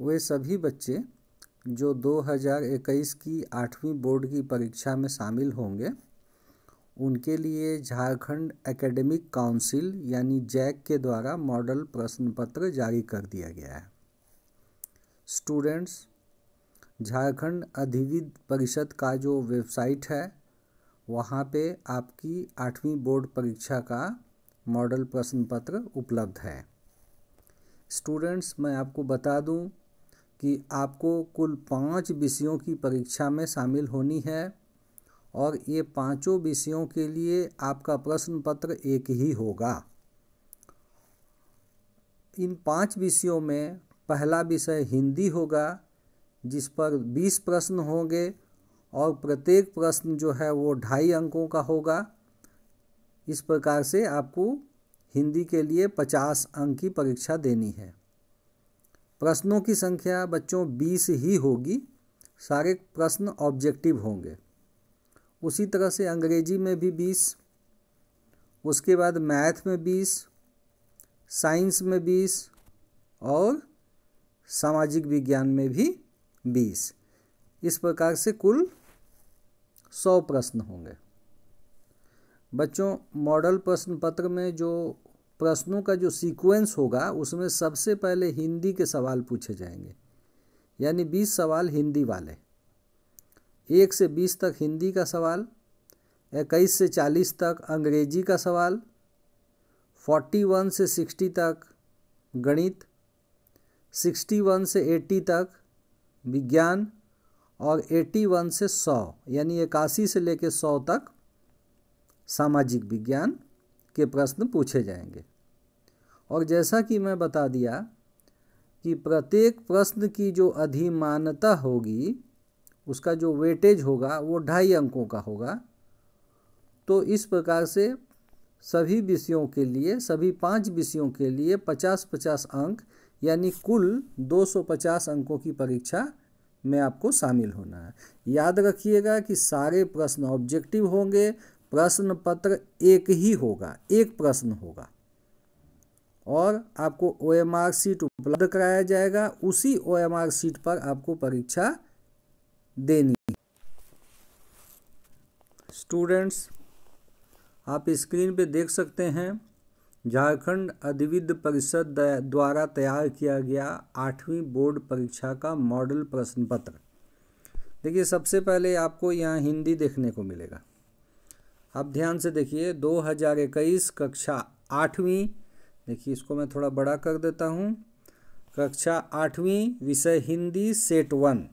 वे सभी बच्चे जो 2021 की आठवीं बोर्ड की परीक्षा में शामिल होंगे उनके लिए झारखंड एकेडमिक काउंसिल यानी जैक के द्वारा मॉडल प्रश्न पत्र जारी कर दिया गया है स्टूडेंट्स झारखंड अधिविद परिषद का जो वेबसाइट है वहाँ पे आपकी आठवीं बोर्ड परीक्षा का मॉडल प्रश्न पत्र उपलब्ध है स्टूडेंट्स मैं आपको बता दूं कि आपको कुल पाँच विषयों की परीक्षा में शामिल होनी है और ये पांचों विषयों के लिए आपका प्रश्न पत्र एक ही होगा इन पांच विषयों में पहला विषय हिंदी होगा जिस पर बीस प्रश्न होंगे और प्रत्येक प्रश्न जो है वो ढाई अंकों का होगा इस प्रकार से आपको हिंदी के लिए पचास अंक की परीक्षा देनी है प्रश्नों की संख्या बच्चों बीस ही होगी सारे प्रश्न ऑब्जेक्टिव होंगे उसी तरह से अंग्रेजी में भी बीस उसके बाद मैथ में बीस साइंस में बीस और सामाजिक विज्ञान में भी बीस इस प्रकार से कुल सौ प्रश्न होंगे बच्चों मॉडल प्रश्न पत्र में जो प्रश्नों का जो सीक्वेंस होगा उसमें सबसे पहले हिंदी के सवाल पूछे जाएंगे यानी बीस सवाल हिंदी वाले एक से बीस तक हिंदी का सवाल इक्कीस से चालीस तक अंग्रेजी का सवाल फोर्टी वन से सिक्सटी तक गणित सिक्सटी वन से एट्टी तक विज्ञान और एट्टी वन से सौ यानी इक्यासी से लेकर सौ तक सामाजिक विज्ञान के प्रश्न पूछे जाएंगे और जैसा कि मैं बता दिया कि प्रत्येक प्रश्न की जो अधिमानता होगी उसका जो वेटेज होगा वो ढाई अंकों का होगा तो इस प्रकार से सभी विषयों के लिए सभी पांच विषयों के लिए पचास पचास अंक यानी कुल दो सौ पचास अंकों की परीक्षा में आपको शामिल होना है याद रखिएगा कि सारे प्रश्न ऑब्जेक्टिव होंगे प्रश्न पत्र एक ही होगा एक प्रश्न होगा और आपको ओ एम आर सीट उपलब्ध कराया जाएगा उसी ओ एम आर सीट पर आपको परीक्षा देनी स्टूडेंट्स आप स्क्रीन पे देख सकते हैं झारखंड अधिविद परिषद द्वारा तैयार किया गया आठवीं बोर्ड परीक्षा का मॉडल प्रश्न पत्र देखिए सबसे पहले आपको यहाँ हिंदी देखने को मिलेगा अब ध्यान से देखिए 2021 कक्षा आठवीं देखिए इसको मैं थोड़ा बड़ा कर देता हूँ कक्षा आठवीं विषय हिंदी सेट वन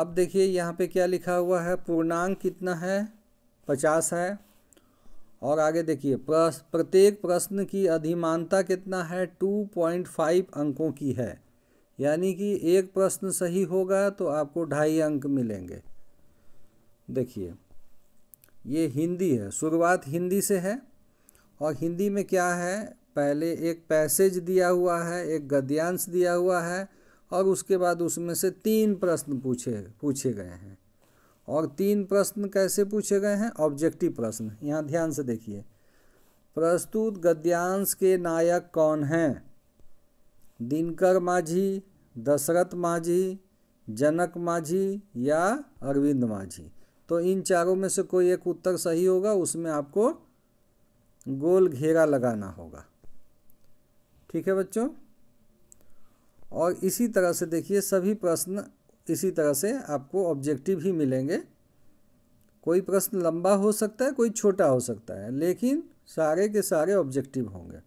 अब देखिए यहाँ पे क्या लिखा हुआ है पूर्णांक कितना है पचास है और आगे देखिए प्रत्येक प्रश्न की अधिमानता कितना है टू पॉइंट फाइव अंकों की है यानी कि एक प्रश्न सही होगा तो आपको ढाई अंक मिलेंगे देखिए ये हिंदी है शुरुआत हिंदी से है और हिंदी में क्या है पहले एक पैसेज दिया हुआ है एक गद्यांश दिया हुआ है और उसके बाद उसमें से तीन प्रश्न पूछे पूछे गए हैं और तीन प्रश्न कैसे पूछे गए हैं ऑब्जेक्टिव प्रश्न यहाँ ध्यान से देखिए प्रस्तुत गद्यांश के नायक कौन हैं दिनकर माझी दशरथ माझी जनक माझी या अरविंद माझी तो इन चारों में से कोई एक उत्तर सही होगा उसमें आपको गोल घेरा लगाना होगा ठीक है बच्चों और इसी तरह से देखिए सभी प्रश्न इसी तरह से आपको ऑब्जेक्टिव ही मिलेंगे कोई प्रश्न लंबा हो सकता है कोई छोटा हो सकता है लेकिन सारे के सारे ऑब्जेक्टिव होंगे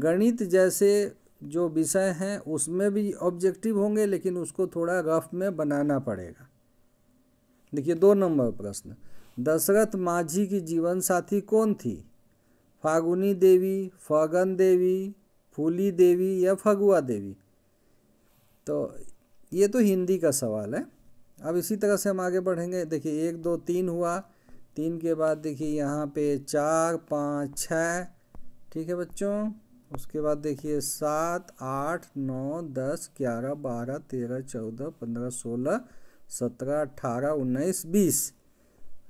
गणित जैसे जो विषय हैं उसमें भी ऑब्जेक्टिव होंगे लेकिन उसको थोड़ा रफ में बनाना पड़ेगा देखिए दो नंबर प्रश्न दशरथ माझी की जीवन साथी कौन थी फागुनी देवी फागन देवी फूली देवी या फगुआ देवी तो ये तो हिंदी का सवाल है अब इसी तरह से हम आगे बढ़ेंगे देखिए एक दो तीन हुआ तीन के बाद देखिए यहाँ पे चार पाँच छः ठीक है बच्चों उसके बाद देखिए सात आठ नौ दस ग्यारह बारह तेरह चौदह पंद्रह सोलह सत्रह अट्ठारह उन्नीस बीस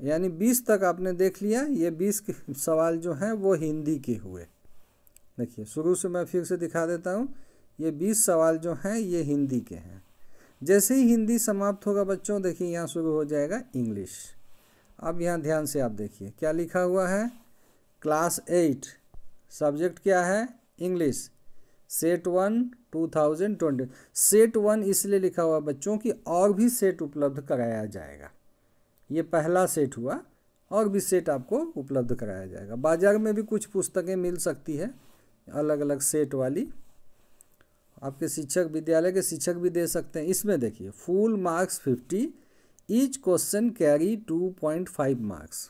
यानी बीस तक आपने देख लिया ये बीस सवाल जो हैं वो हिंदी के हुए देखिए शुरू से मैं फिर से दिखा देता हूँ ये बीस सवाल जो हैं ये हिंदी के हैं जैसे ही हिंदी समाप्त होगा बच्चों देखिए यहाँ शुरू हो जाएगा इंग्लिश अब यहाँ ध्यान से आप देखिए क्या लिखा हुआ है क्लास एट सब्जेक्ट क्या है English set one two thousand twenty set one इसलिए लिखा हुआ बच्चों की और भी सेट उपलब्ध कराया जाएगा ये पहला सेट हुआ और भी सेट आपको उपलब्ध कराया जाएगा बाजार में भी कुछ पुस्तकें मिल सकती है अलग अलग सेट वाली आपके शिक्षक विद्यालय के शिक्षक भी दे सकते हैं इसमें देखिए full marks fifty each question carry two point five marks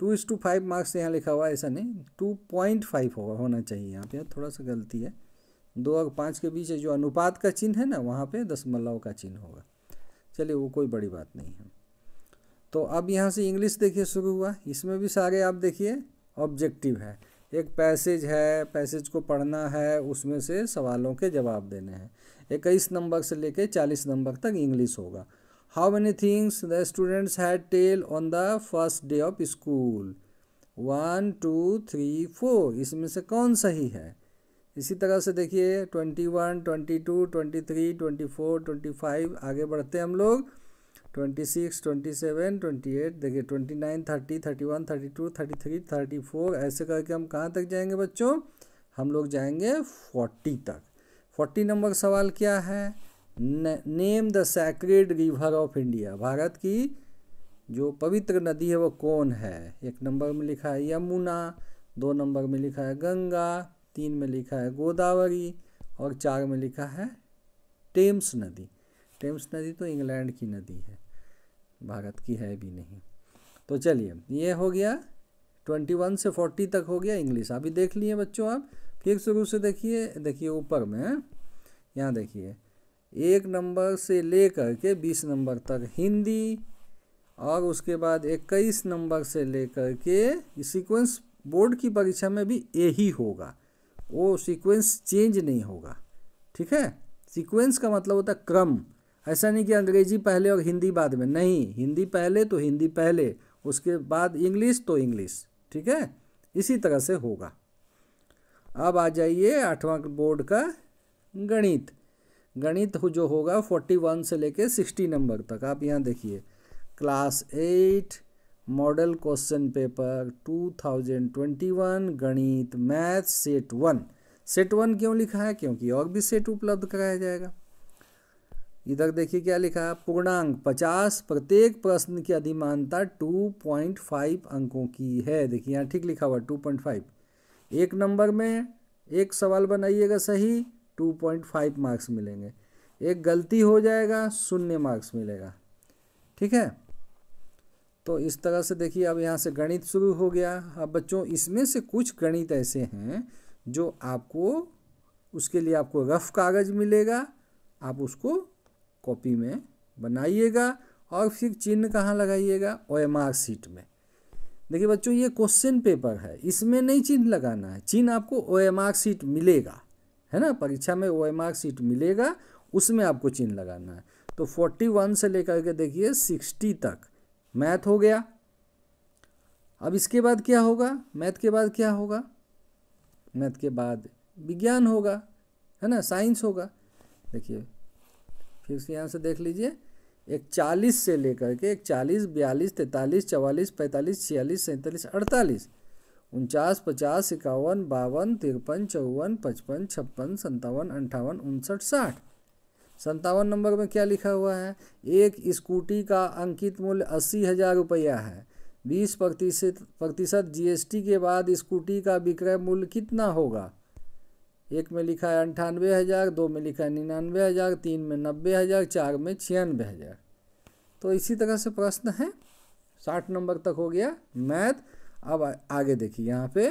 two is two five marks यहाँ लिखा हुआ है ऐसा नहीं टू पॉइंट फाइव होगा होना चाहिए यहाँ पे थोड़ा सा गलती है दो और पाँच के बीच जो अनुपात का चिन्ह है ना वहाँ पे दशमलव का चिन्ह होगा चलिए वो कोई बड़ी बात नहीं है तो अब यहाँ से इंग्लिश देखिए शुरू हुआ इसमें भी सारे आप देखिए ऑब्जेक्टिव है एक पैसेज है पैसेज को पढ़ना है उसमें से सवालों के जवाब देने हैं इक्कीस नंबर से लेके चालीस नंबर तक इंग्लिश होगा how many things the students had tell on the first day of school one two three four इसमें से कौन सही है इसी तरह से देखिए twenty one twenty two twenty three twenty four twenty five आगे बढ़ते हैं हम लोग twenty six twenty seven twenty eight देखिए twenty nine thirty thirty one thirty two thirty three thirty four ऐसे करके हम कहाँ तक जाएंगे बच्चों हम लोग जाएंगे फोर्टी तक फोर्टी नंबर सवाल क्या है name the sacred river of India Bharat की जो पवित्र नदी है वो कौन है एक नंबर में लिखा है यमुना दो नंबर में लिखा है गंगा तीन में लिखा है गोदावरी और चार में लिखा है टेम्स नदी टेम्स नदी तो इंग्लैंड की नदी है भारत की है भी नहीं तो चलिए ये हो गया ट्वेंटी वन से फोर्टी तक हो गया इंग्लिश अभी देख लिए बच्चों आप फिर शुरू से देखिए देखिए ऊपर में यहाँ देखिए एक नंबर से लेकर के बीस नंबर तक हिंदी और उसके बाद इक्कीस नंबर से लेकर के सीक्वेंस बोर्ड की परीक्षा में भी यही होगा वो सीक्वेंस चेंज नहीं होगा ठीक है सीक्वेंस का मतलब होता है क्रम ऐसा नहीं कि अंग्रेजी पहले और हिंदी बाद में नहीं हिंदी पहले तो हिंदी पहले उसके बाद इंग्लिश तो इंग्लिश ठीक है इसी तरह से होगा अब आ जाइए आठवां बोर्ड का गणित गणित जो होगा फोर्टी वन से लेके सिक्सटी नंबर तक आप यहाँ देखिए class eight model question paper 2021 गणित math set one set one क्यों लिखा है क्योंकि और भी सेट उपलब्ध कराया जाएगा इधर देखिए क्या लिखा है पूर्णांक पचास प्रत्येक प्रश्न की अधिमानता टू पॉइंट फाइव अंकों की है देखिए यहाँ ठीक लिखा हुआ टू पॉइंट फाइव एक नंबर में एक सवाल बनाइएगा सही टू पॉइंट फाइव मार्क्स मिलेंगे एक गलती हो जाएगा शून्य मार्क्स मिलेगा ठीक है तो इस तरह से देखिए अब यहाँ से गणित शुरू हो गया अब बच्चों इसमें से कुछ गणित ऐसे हैं जो आपको उसके लिए आपको रफ कागज़ मिलेगा आप उसको कॉपी में बनाइएगा और फिर चिन्ह कहाँ लगाइएगा ओ एम आर सीट में देखिए बच्चों ये क्वेश्चन पेपर है इसमें नहीं चिन्ह लगाना है चिन्ह आपको ओ एम आर सीट मिलेगा है ना परीक्षा में ओ एम आर सीट मिलेगा उसमें आपको चिन्ह लगाना है तो फोर्टी वन से लेकर के देखिए सिक्सटी तक मैथ हो गया अब इसके बाद क्या होगा मैथ के बाद क्या होगा मैथ के बाद विज्ञान होगा है ना साइंस होगा देखिए फिर से यहाँ से देख लीजिए एक चालीस से लेकर के एक चालीस बयालीस तैंतालीस चवालीस पैंतालीस छियालीस सैंतालीस अड़तालीस उनचास पचास इक्यावन बावन तिरपन चौवन पचपन छप्पन संतावन अंठावन उनसठ साठ संतावन नंबर में क्या लिखा हुआ है एक स्कूटी का अंकित मूल्य अस्सी हज़ार रुपया है बीस प्रतिशत प्रतिशत जीएसटी के बाद स्कूटी का विक्रय मूल्य कितना होगा एक में लिखा है अंठानवे हज़ार दो में लिखा है निन्यानवे हज़ार तीन में नब्बे हज़ार चार में छियानवे हज़ार तो इसी तरह से प्रश्न है साठ नंबर तक हो गया मैथ अब आगे देखिए यहाँ पे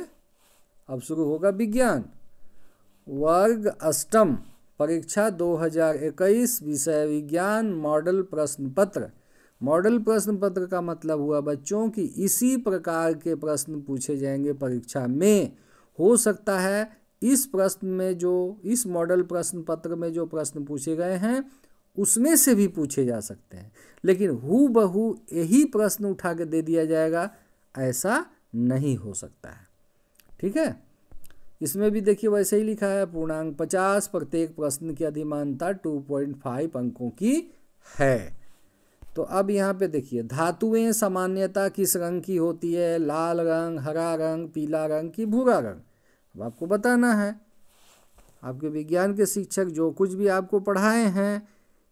अब शुरू होगा विज्ञान वर्ग अष्टम परीक्षा 2021 विषय विज्ञान मॉडल प्रश्न पत्र मॉडल प्रश्न पत्र का मतलब हुआ बच्चों की इसी प्रकार के प्रश्न पूछे जाएंगे परीक्षा में हो सकता है इस प्रश्न में जो इस मॉडल प्रश्न पत्र में जो प्रश्न पूछे गए हैं उसमें से भी पूछे जा सकते हैं लेकिन हु बहू यही प्रश्न उठा के दे दिया जाएगा ऐसा नहीं हो सकता है ठीक है इसमें भी देखिए वैसे ही लिखा है पूर्णांक पचास प्रत्येक प्रश्न की अधिमानता टू पॉइंट फाइव अंकों की है तो अब यहाँ पे देखिए धातुएं सामान्यता किस रंग की होती है लाल रंग हरा रंग पीला रंग की भूरा रंग अब आपको बताना है आपके विज्ञान के शिक्षक जो कुछ भी आपको पढ़ाए हैं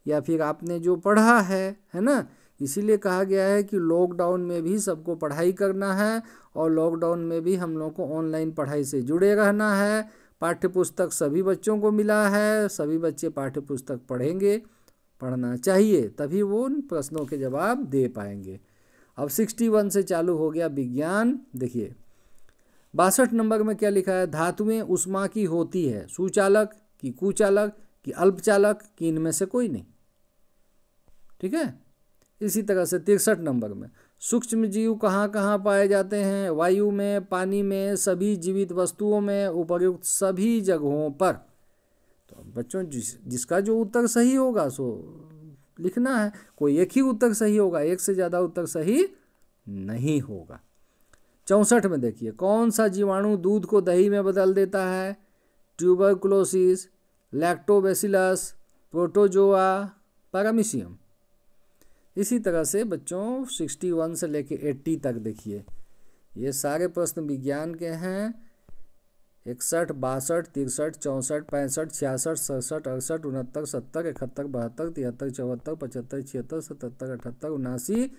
या फिर आपने जो पढ़ा है है ना इसीलिए कहा गया है कि लॉकडाउन में भी सबको पढ़ाई करना है और लॉकडाउन में भी हम लोग को ऑनलाइन पढ़ाई से जुड़े रहना है पाठ्य पुस्तक सभी बच्चों को मिला है सभी बच्चे पाठ्य पुस्तक पढ़ेंगे पढ़ना चाहिए तभी वो उन प्रश्नों के जवाब दे पाएंगे अब सिक्सटी वन से चालू हो गया विज्ञान देखिए बासठ नंबर में क्या लिखा है धातुएं उष्मा की होती है सुचालक की कुचालक कि अल्पचालक कि इनमें से कोई नहीं ठीक है इसी तरह से तिरसठ नंबर में सूक्ष्म जीव कहाँ कहाँ पाए जाते हैं वायु में पानी में सभी जीवित वस्तुओं में उपयुक्त सभी जगहों पर तो बच्चों जिस जिसका जो उत्तर सही होगा सो लिखना है कोई एक ही उत्तर सही होगा एक से ज़्यादा उत्तर सही नहीं होगा चौंसठ में देखिए कौन सा जीवाणु दूध को दही में बदल देता है ट्यूबरकुलोसिस लैक्टोबेसिलस प्रोटोजोआ पैरामिशियम इसी तरह से बच्चों 61 से लेके 80 तक देखिए ये सारे प्रश्न विज्ञान के हैं इकसठ बासठ तिरसठ चौंसठ पैंसठ छियासठ सड़सठ अड़सठ उनहत्तर सत्तर इकहत्तर बहत्तर तिहत्तर चौहत्तर पचहत्तर छिहत्तर सतहत्तर अठहत्तर उनासी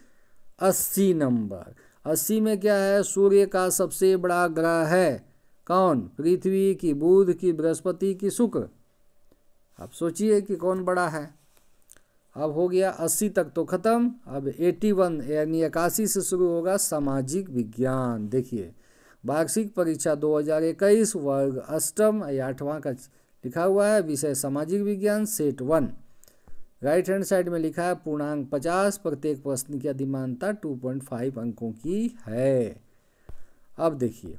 अस्सी नंबर अस्सी में क्या है सूर्य का सबसे बड़ा ग्रह है कौन पृथ्वी की बुध की बृहस्पति की शुक्र आप सोचिए कि कौन बड़ा है अब हो गया अस्सी तक तो ख़त्म अब एटी वन यानी इक्यासी से शुरू होगा सामाजिक विज्ञान देखिए वार्षिक परीक्षा 2021 वर्ग अष्टम या आठवां का लिखा हुआ है विषय सामाजिक विज्ञान set one right hand side में लिखा है पूर्णांक पचास प्रत्येक प्रश्न की अधिमानता टू पॉइंट फाइव अंकों की है अब देखिए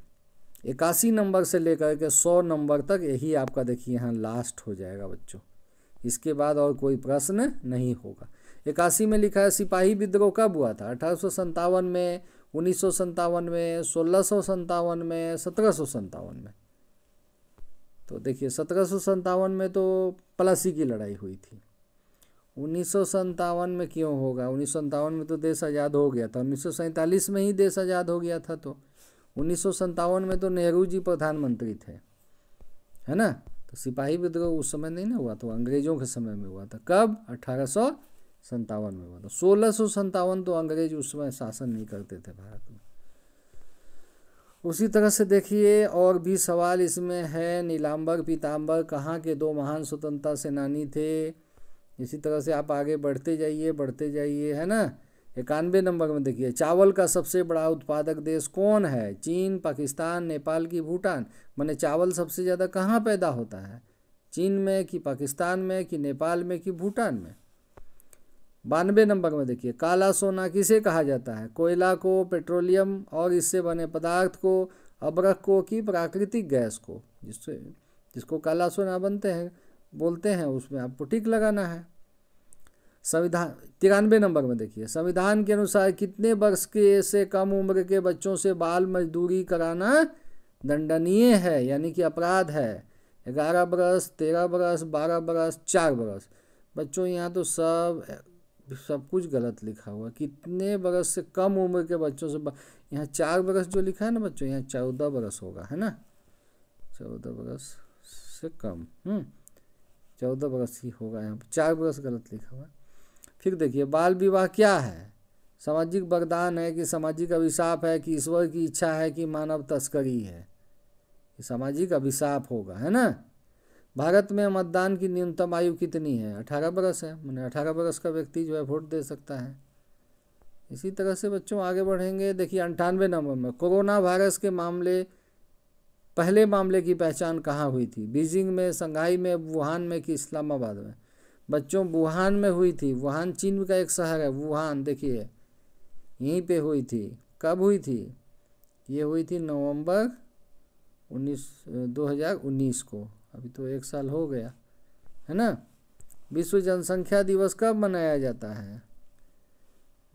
इक्यासी नंबर से लेकर के सौ नंबर तक यही आपका देखिए यहाँ लास्ट हो जाएगा बच्चों इसके बाद और कोई प्रश्न नहीं होगा इक्यासी में लिखा है सिपाही विद्रोह कब हुआ था अठारह में उन्नीस में सोलह में सत्रह में तो देखिए सत्रह में तो पलासी की लड़ाई हुई थी उन्नीस में क्यों होगा उन्नीस में तो देश आज़ाद हो गया था उन्नीस में ही देश आज़ाद हो गया था तो उन्नीस में तो नेहरू जी प्रधानमंत्री थे है ना तो सिपाही विद्रोह उस समय नहीं ना हुआ था अंग्रेजों के समय में हुआ था कब अठारह में हुआ था सोलह सौ तो अंग्रेज उस समय शासन नहीं करते थे भारत में उसी तरह से देखिए और भी सवाल इसमें है नीलांबर पीताम्बर कहाँ के दो महान स्वतंत्रता सेनानी थे इसी तरह से आप आगे बढ़ते जाइए बढ़ते जाइए है ना इक्यानवे नंबर में देखिए चावल का सबसे बड़ा उत्पादक देश कौन है चीन पाकिस्तान नेपाल की भूटान मैंने चावल सबसे ज़्यादा कहाँ पैदा होता है चीन में कि पाकिस्तान में कि नेपाल में कि भूटान में बानवे नंबर में देखिए काला सोना किसे कहा जाता है कोयला को पेट्रोलियम और इससे बने पदार्थ को अब्रक को कि प्राकृतिक गैस को जिससे जिसको काला सोना बनते हैं बोलते हैं उसमें आपको टिक लगाना है संविधान तिरानवे नंबर में देखिए संविधान के अनुसार कितने वर्ष के से कम उम्र के बच्चों से बाल मजदूरी कराना दंडनीय है यानी कि अपराध है ग्यारह बरस तेरह बरस बारह बरस चार बरस बच्चों यहाँ तो सब सब कुछ गलत लिखा हुआ कितने बरस से कम उम्र के बच्चों से यहाँ चार बरस जो लिखा है ना बच्चों यहाँ चौदह बरस होगा है ना चौदह बरस से कम हम्म, चौदह बरस ही होगा यहाँ पर चार बरस गलत लिखा हुआ है फिर देखिए बाल विवाह क्या है सामाजिक वरदान है कि सामाजिक अभिशाप है कि ईश्वर की इच्छा है कि मानव तस्करी है सामाजिक अभिशाप होगा है ना भारत में मतदान की न्यूनतम आयु कितनी है अठारह बरस है मैंने अठारह बरस का व्यक्ति जो है वोट दे सकता है इसी तरह से बच्चों आगे बढ़ेंगे देखिए अंठानवे नंबर में कोरोना वायरस के मामले पहले मामले की पहचान कहाँ हुई थी बीजिंग में संघाई में वुहान में कि इस्लामाबाद में बच्चों वुहान में हुई थी वुहान चीन का एक शहर है वुहान देखिए यहीं पे हुई थी कब हुई थी ये हुई थी नवंबर हजार उन्नीस को अभी तो एक साल हो गया है ना विश्व जनसंख्या दिवस कब मनाया जाता है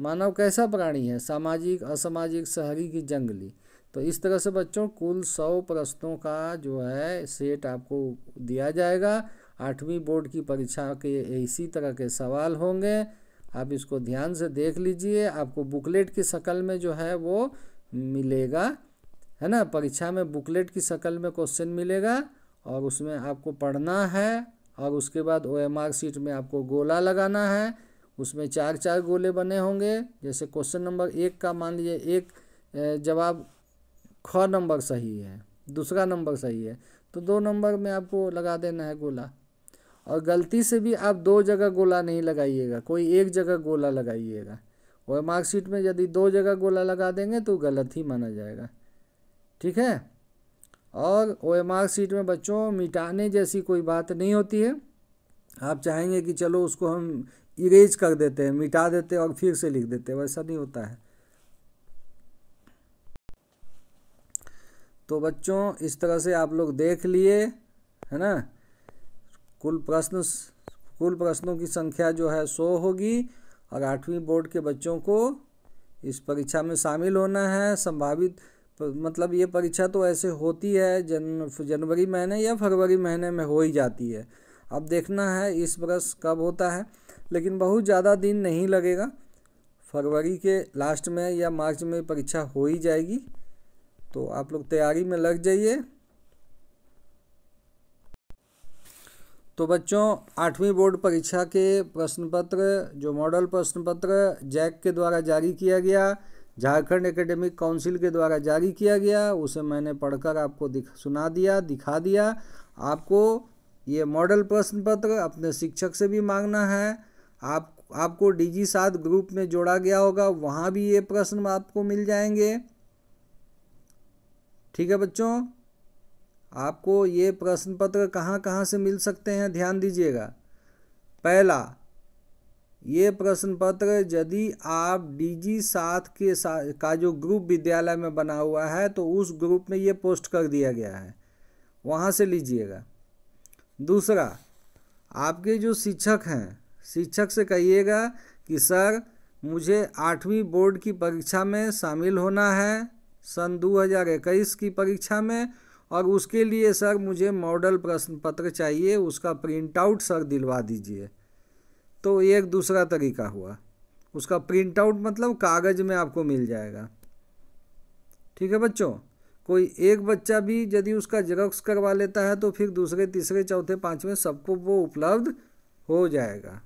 मानव कैसा प्राणी है सामाजिक असामाजिक शहरी की जंगली तो इस तरह से बच्चों कुल सौ प्रश्नों का जो है सेट आपको दिया जाएगा आठवीं बोर्ड की परीक्षा के इसी तरह के सवाल होंगे आप इसको ध्यान से देख लीजिए आपको बुकलेट की शक्ल में जो है वो मिलेगा है ना परीक्षा में बुकलेट की शक्ल में क्वेश्चन मिलेगा और उसमें आपको पढ़ना है और उसके बाद ओ एम आर शीट में आपको गोला लगाना है उसमें चार चार गोले बने होंगे जैसे क्वेश्चन नंबर एक का मान लीजिए एक जवाब ख नंबर सही है दूसरा नंबर सही है तो दो नंबर में आपको लगा देना है गोला और गलती से भी आप दो जगह गोला नहीं लगाइएगा कोई एक जगह गोला लगाइएगा और मार्कशीट में यदि दो जगह गोला लगा देंगे तो गलत ही माना जाएगा ठीक है और ओ मार्कशीट में बच्चों मिटाने जैसी कोई बात नहीं होती है आप चाहेंगे कि चलो उसको हम इरेज कर देते हैं मिटा देते हैं और फिर से लिख देते हैं वैसा नहीं होता है तो बच्चों इस तरह से आप लोग देख लिए है ना कुल प्रश्न कुल प्रश्नों की संख्या जो है सौ होगी और आठवीं बोर्ड के बच्चों को इस परीक्षा में शामिल होना है संभावित मतलब ये परीक्षा तो ऐसे होती है जन जनवरी महीने या फरवरी महीने में हो ही जाती है अब देखना है इस वर्ष कब होता है लेकिन बहुत ज़्यादा दिन नहीं लगेगा फरवरी के लास्ट में या मार्च में परीक्षा हो ही जाएगी तो आप लोग तैयारी में लग जाइए तो बच्चों आठवीं बोर्ड परीक्षा के प्रश्न पत्र जो मॉडल प्रश्न पत्र जैक के द्वारा जारी किया गया झारखंड एकेडमिक काउंसिल के द्वारा जारी किया गया उसे मैंने पढ़कर आपको दिख सुना दिया दिखा दिया आपको ये मॉडल प्रश्न पत्र अपने शिक्षक से भी मांगना है आप आपको डीजी सात ग्रुप में जोड़ा गया होगा वहाँ भी ये प्रश्न आपको मिल जाएंगे ठीक है बच्चों आपको ये प्रश्न पत्र कहाँ कहाँ से मिल सकते हैं ध्यान दीजिएगा पहला ये प्रश्न पत्र यदि आप डीजी साथ के साथ का जो ग्रुप विद्यालय में बना हुआ है तो उस ग्रुप में ये पोस्ट कर दिया गया है वहाँ से लीजिएगा दूसरा आपके जो शिक्षक हैं शिक्षक से कहिएगा कि सर मुझे आठवीं बोर्ड की परीक्षा में शामिल होना है सन 2021 की परीक्षा में और उसके लिए सर मुझे मॉडल प्रश्न पत्र चाहिए उसका प्रिंट आउट सर दिलवा दीजिए तो ये एक दूसरा तरीका हुआ उसका प्रिंट आउट मतलब कागज़ में आपको मिल जाएगा ठीक है बच्चों कोई एक बच्चा भी यदि उसका जेरोक्स करवा लेता है तो फिर दूसरे तीसरे चौथे पाँचवें सबको वो उपलब्ध हो जाएगा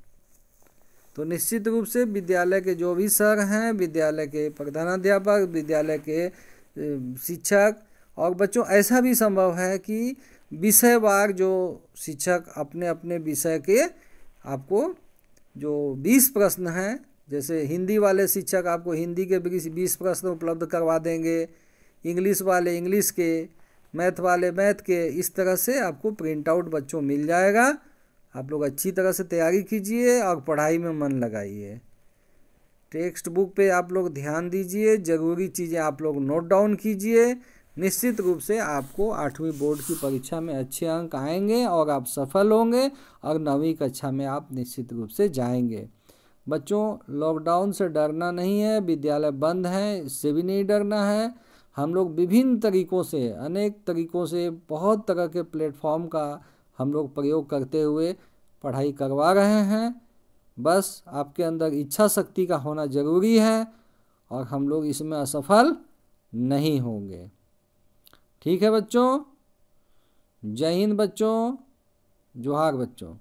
तो निश्चित रूप से विद्यालय के जो भी सर हैं विद्यालय के प्रधानाध्यापक विद्यालय के शिक्षक और बच्चों ऐसा भी संभव है कि विषयवार जो शिक्षक अपने अपने विषय के आपको जो बीस प्रश्न हैं जैसे हिंदी वाले शिक्षक आपको हिंदी के बीस प्रश्न उपलब्ध करवा देंगे इंग्लिश वाले इंग्लिश के मैथ वाले मैथ के इस तरह से आपको प्रिंट आउट बच्चों मिल जाएगा आप लोग अच्छी तरह से तैयारी कीजिए और पढ़ाई में मन लगाइए टेक्स्ट बुक पे आप लोग ध्यान दीजिए ज़रूरी चीज़ें आप लोग नोट डाउन कीजिए निश्चित रूप से आपको आठवीं बोर्ड की परीक्षा में अच्छे अंक आएंगे और आप सफल होंगे और नौवीं कक्षा में आप निश्चित रूप से जाएंगे बच्चों लॉकडाउन से डरना नहीं है विद्यालय बंद है इससे भी नहीं डरना है हम लोग विभिन्न तरीकों से अनेक तरीकों से बहुत तरह के प्लेटफॉर्म का हम लोग प्रयोग करते हुए पढ़ाई करवा रहे हैं बस आपके अंदर इच्छा शक्ति का होना ज़रूरी है और हम लोग इसमें असफल नहीं होंगे ठीक है बच्चों जय हिंद बच्चों जोहाग बच्चों